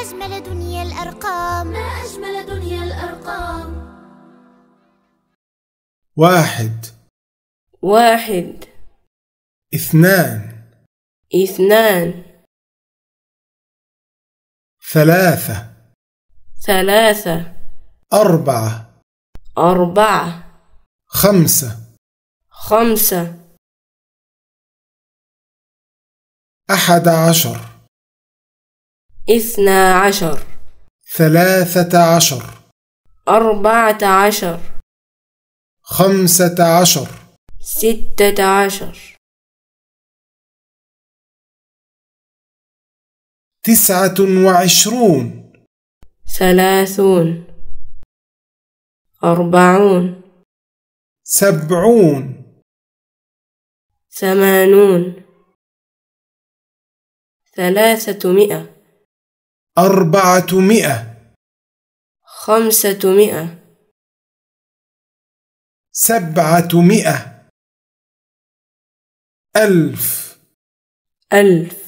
أجمل دنيا الأرقام ما أجمل دنيا الأرقام واحد واحد اثنان اثنان ثلاثة ثلاثة أربعة أربعة خمسة خمسة أحد عشر اثنا عشر ثلاثة عشر أربعة عشر خمسة عشر ستة عشر تسعة وعشرون ثلاثون أربعون سبعون ثمانون ثلاثة مئة أربعة مئة مئة سبعة مئة ألف ألف